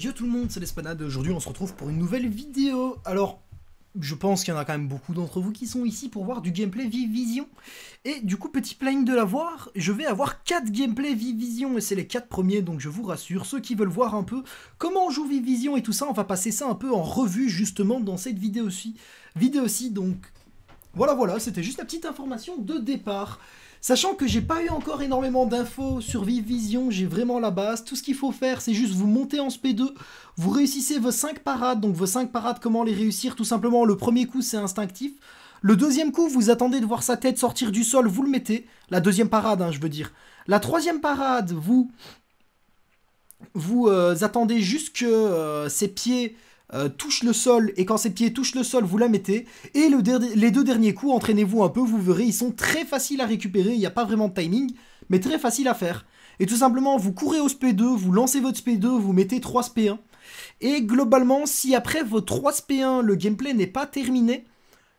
Yo tout le monde, c'est l'Espanade, aujourd'hui on se retrouve pour une nouvelle vidéo. Alors, je pense qu'il y en a quand même beaucoup d'entre vous qui sont ici pour voir du gameplay Vive Vision. Et du coup, petit planning de la voir, je vais avoir 4 gameplay Vivision, Vision, et c'est les 4 premiers, donc je vous rassure, ceux qui veulent voir un peu comment on joue Vivision Vision et tout ça, on va passer ça un peu en revue justement dans cette vidéo-ci. Vidéo-ci, donc voilà, voilà, c'était juste la petite information de départ. Sachant que j'ai pas eu encore énormément d'infos sur Vive Vision, j'ai vraiment la base. Tout ce qu'il faut faire, c'est juste vous monter en SP2, vous réussissez vos 5 parades. Donc vos 5 parades, comment les réussir Tout simplement, le premier coup, c'est instinctif. Le deuxième coup, vous attendez de voir sa tête sortir du sol, vous le mettez. La deuxième parade, hein, je veux dire. La troisième parade, vous vous euh, attendez juste que euh, ses pieds euh, touche le sol, et quand ses pieds touchent le sol, vous la mettez. Et les deux derniers coups, entraînez-vous un peu, vous verrez, ils sont très faciles à récupérer, il n'y a pas vraiment de timing, mais très facile à faire. Et tout simplement, vous courez au SP2, vous lancez votre SP2, vous mettez 3 SP1. Et globalement, si après vos 3 SP1, le gameplay n'est pas terminé,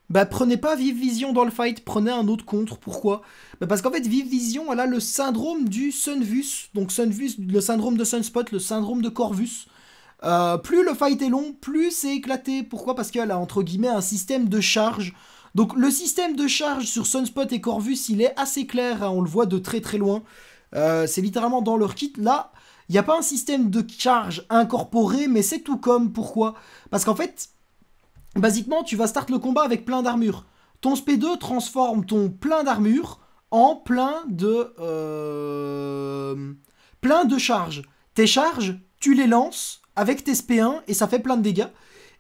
bah prenez pas Vive Vision dans le fight, prenez un autre contre. Pourquoi bah, Parce qu'en fait, Vive Vision, elle a le syndrome du Sunvus, donc Sunvus, le syndrome de Sunspot, le syndrome de Corvus. Euh, plus le fight est long, plus c'est éclaté. Pourquoi Parce qu'elle a entre guillemets un système de charge. Donc le système de charge sur Sunspot et Corvus, il est assez clair, hein. on le voit de très très loin. Euh, c'est littéralement dans leur kit. Là, il n'y a pas un système de charge incorporé, mais c'est tout comme. Pourquoi Parce qu'en fait, basiquement, tu vas start le combat avec plein d'armure. Ton SP2 transforme ton plein d'armure en plein de... Euh, plein de charges. Tes charges, tu les lances avec tes SP1 et ça fait plein de dégâts.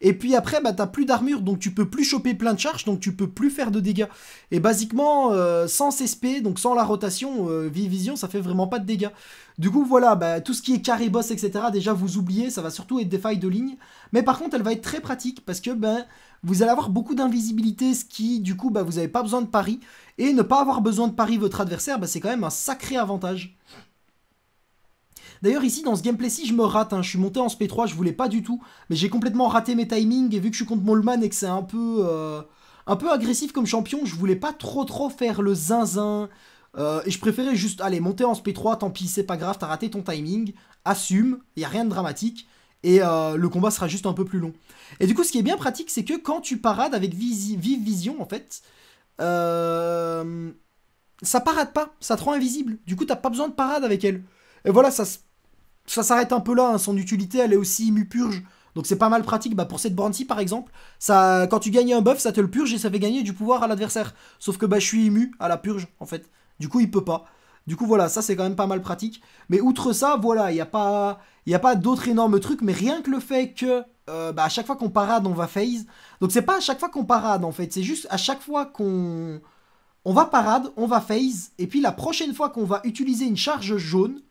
Et puis après, bah, t'as plus d'armure, donc tu peux plus choper plein de charges, donc tu peux plus faire de dégâts. Et basiquement, euh, sans CSP, donc sans la rotation, euh, Vision, ça fait vraiment pas de dégâts. Du coup, voilà, bah, tout ce qui est carré boss, etc., déjà vous oubliez, ça va surtout être des failles de ligne. Mais par contre, elle va être très pratique, parce que ben, vous allez avoir beaucoup d'invisibilité, ce qui, du coup, bah, vous n'avez pas besoin de pari. Et ne pas avoir besoin de pari votre adversaire, bah, c'est quand même un sacré avantage. D'ailleurs ici dans ce gameplay-ci je me rate, hein, je suis monté en SP3, je voulais pas du tout, mais j'ai complètement raté mes timings et vu que je suis contre Moleman et que c'est un peu euh, un peu agressif comme champion, je voulais pas trop trop faire le zinzin. Euh, et je préférais juste, aller monter en SP3, tant pis, c'est pas grave, t'as raté ton timing, assume, y a rien de dramatique, et euh, le combat sera juste un peu plus long. Et du coup, ce qui est bien pratique, c'est que quand tu parades avec Vive Vision, en fait, ça parade pas, ça te rend invisible. Du coup, t'as pas besoin de parade avec elle. Et voilà, ça se ça s'arrête un peu là, hein. son utilité elle est aussi Immu purge. Donc c'est pas mal pratique, bah pour cette branche par exemple, ça, quand tu gagnes un buff, ça te le purge et ça fait gagner du pouvoir à l'adversaire. Sauf que bah je suis ému à la purge en fait. Du coup il peut pas. Du coup voilà, ça c'est quand même pas mal pratique. Mais outre ça, voilà, il n'y a pas, y a pas d'autres énormes trucs, mais rien que le fait que euh, bah, à chaque fois qu'on parade, on va phase. Donc c'est pas à chaque fois qu'on parade en fait, c'est juste à chaque fois qu'on on va parade, on va phase, et puis la prochaine fois qu'on va utiliser une charge jaune,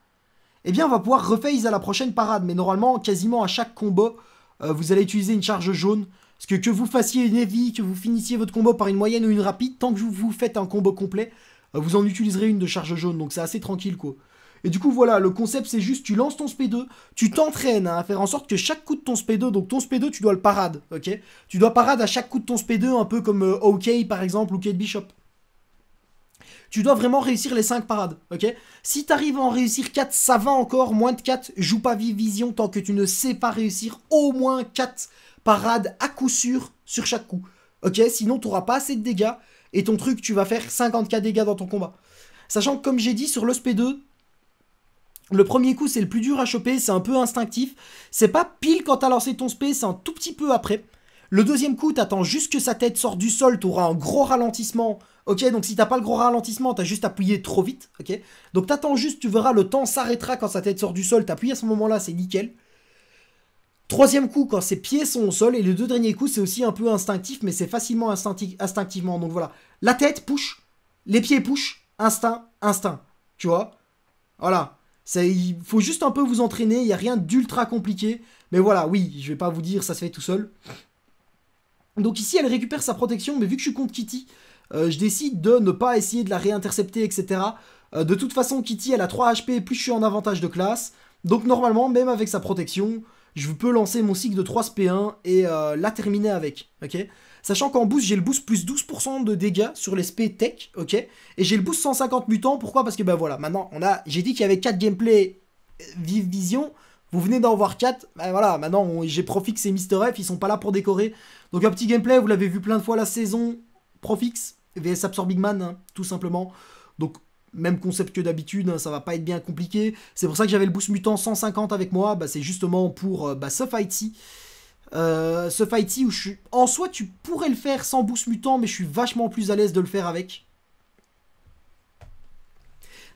eh bien on va pouvoir refaze à la prochaine parade. Mais normalement, quasiment à chaque combo euh, vous allez utiliser une charge jaune. Parce que que vous fassiez une heavy, que vous finissiez votre combo par une moyenne ou une rapide, tant que vous faites un combo complet, euh, vous en utiliserez une de charge jaune. Donc c'est assez tranquille quoi. Et du coup, voilà, le concept c'est juste tu lances ton SP2, tu t'entraînes hein, à faire en sorte que chaque coup de ton SP2, donc ton SP2, tu dois le parade, ok Tu dois parade à chaque coup de ton SP2, un peu comme euh, OK par exemple ou Kate Bishop tu dois vraiment réussir les 5 parades, ok Si t'arrives à en réussir 4, ça va encore, moins de 4, joue pas vision tant que tu ne sais pas réussir au moins 4 parades à coup sûr sur chaque coup, ok Sinon t'auras pas assez de dégâts, et ton truc, tu vas faire 50k dégâts dans ton combat. Sachant que comme j'ai dit, sur le sp 2 le premier coup c'est le plus dur à choper, c'est un peu instinctif, c'est pas pile quand t'as lancé ton SP, c'est un tout petit peu après, le deuxième coup, t'attends juste que sa tête sorte du sol, t'auras un gros ralentissement. Ok, donc si t'as pas le gros ralentissement, t'as juste appuyé trop vite. Ok, donc t'attends juste, tu verras, le temps s'arrêtera quand sa tête sort du sol. T'appuies à ce moment-là, c'est nickel. Troisième coup, quand ses pieds sont au sol. Et les deux derniers coups, c'est aussi un peu instinctif, mais c'est facilement instinctivement. Donc voilà, la tête push, les pieds push, instinct, instinct. Tu vois Voilà, il faut juste un peu vous entraîner, il n'y a rien d'ultra compliqué. Mais voilà, oui, je vais pas vous dire, ça se fait tout seul. Donc ici, elle récupère sa protection, mais vu que je suis contre Kitty, euh, je décide de ne pas essayer de la réintercepter, etc. Euh, de toute façon, Kitty, elle a 3 HP, plus je suis en avantage de classe. Donc normalement, même avec sa protection, je peux lancer mon cycle de 3 SP1 et euh, la terminer avec, ok Sachant qu'en boost, j'ai le boost plus 12% de dégâts sur les SP tech, ok Et j'ai le boost 150 mutants, pourquoi Parce que ben voilà, maintenant, on a, j'ai dit qu'il y avait 4 gameplay vive vision, vous venez d'en voir 4, ben voilà, maintenant j'ai Profix et Mister F, ils sont pas là pour décorer. Donc un petit gameplay, vous l'avez vu plein de fois la saison, Profix, VS Absorbing Man, hein, tout simplement. Donc même concept que d'habitude, hein, ça va pas être bien compliqué. C'est pour ça que j'avais le boost mutant 150 avec moi, bah, c'est justement pour euh, bah, ce fight euh, ce où je suis... En soi, tu pourrais le faire sans boost mutant, mais je suis vachement plus à l'aise de le faire avec.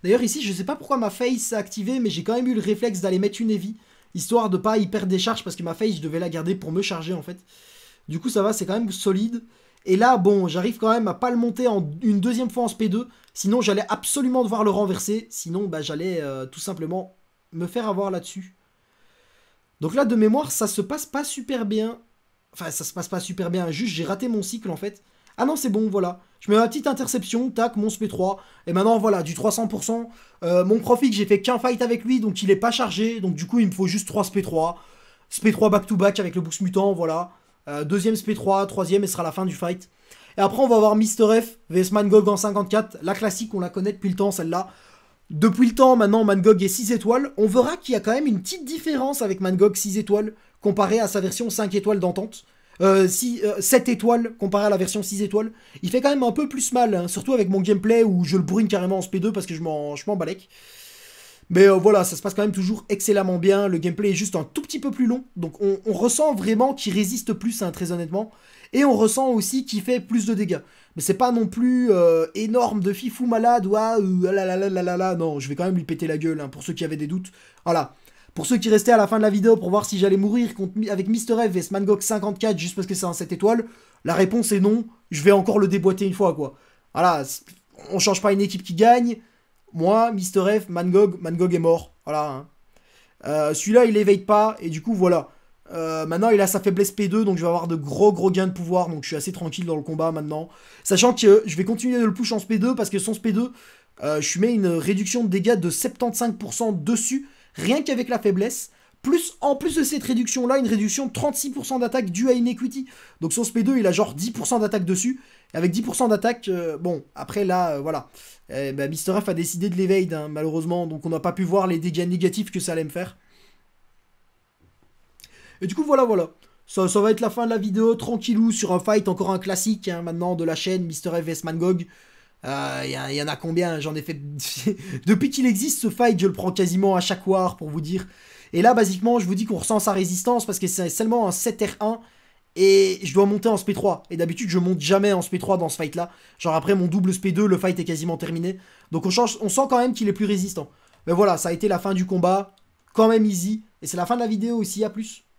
D'ailleurs, ici, je sais pas pourquoi ma face s'est activée mais j'ai quand même eu le réflexe d'aller mettre une heavy, histoire de pas y perdre des charges, parce que ma face, je devais la garder pour me charger, en fait. Du coup, ça va, c'est quand même solide. Et là, bon, j'arrive quand même à pas le monter en une deuxième fois en SP2, sinon j'allais absolument devoir le renverser, sinon bah, j'allais euh, tout simplement me faire avoir là-dessus. Donc là, de mémoire, ça se passe pas super bien. Enfin, ça se passe pas super bien, juste j'ai raté mon cycle en fait. Ah non, c'est bon, voilà. Je mets ma petite interception, tac, mon SP3. Et maintenant, voilà, du 300%. Euh, mon profit, j'ai fait qu'un fight avec lui, donc il est pas chargé. Donc du coup, il me faut juste 3 SP3. SP3 back-to-back avec le Boost Mutant, voilà. Euh, deuxième SP3, troisième, et ce sera la fin du fight. Et après, on va avoir Mr. F, vs Mangog en 54. La classique, on la connaît depuis le temps, celle-là. Depuis le temps, maintenant, Mangog est 6 étoiles. On verra qu'il y a quand même une petite différence avec Mangog 6 étoiles comparé à sa version 5 étoiles d'entente. Euh, si, 7 euh, étoiles comparé à la version 6 étoiles. Il fait quand même un peu plus mal, hein, surtout avec mon gameplay où je le brune carrément en SP2 parce que je m'en balec. Mais euh, voilà, ça se passe quand même toujours excellemment bien. Le gameplay est juste un tout petit peu plus long. Donc on, ressent vraiment qu'il résiste plus, hein, très honnêtement. Et on ressent aussi qu'il fait plus de dégâts. Mais c'est pas non plus énorme de fifou malade ou ah là là là là là Non, je vais quand même lui péter la gueule hein, pour ceux qui avaient des doutes. Voilà. Pour ceux qui restaient à la fin de la vidéo pour voir si j'allais mourir avec Mister F et Mangog 54 juste parce que c'est un 7 étoiles, la réponse est non, je vais encore le déboîter une fois quoi. Voilà, on change pas une équipe qui gagne. Moi, Mister F, Mangog, Mangog est mort. Voilà. Hein. Euh, celui-là, il éveille pas, et du coup, voilà. Euh, maintenant, il a sa faiblesse P2, donc je vais avoir de gros gros gains de pouvoir, donc je suis assez tranquille dans le combat maintenant. Sachant que je vais continuer de le push en p 2 parce que sans p 2 euh, je mets une réduction de dégâts de 75% dessus, rien qu'avec la faiblesse. Plus, en plus de cette réduction-là, une réduction de 36% d'attaque due à Inequity. Donc son SP2, il a genre 10% d'attaque dessus. Et avec 10% d'attaque, euh, bon, après là, euh, voilà. Eh ben, Mister Mr. a décidé de l'évade, hein, malheureusement. Donc on n'a pas pu voir les dégâts négatifs que ça allait me faire. Et du coup, voilà, voilà. Ça, va être la fin de la vidéo, tranquillou, sur un fight, encore un classique hein, maintenant de la chaîne Mr. F vs Mangog. Il euh, y, en a combien J'en ai fait. Depuis qu'il existe ce fight, je le prends quasiment à chaque war pour vous dire. Et là, basiquement, je vous dis qu'on ressent sa résistance parce que c'est seulement un 7R1 et je dois monter en SP3. Et d'habitude, je monte jamais en SP3 dans ce fight-là. Genre après mon double SP2, le fight est quasiment terminé. Donc on, change, on sent quand même qu'il est plus résistant. Mais voilà, ça a été la fin du combat. Quand même easy. Et c'est la fin de la vidéo aussi, à plus.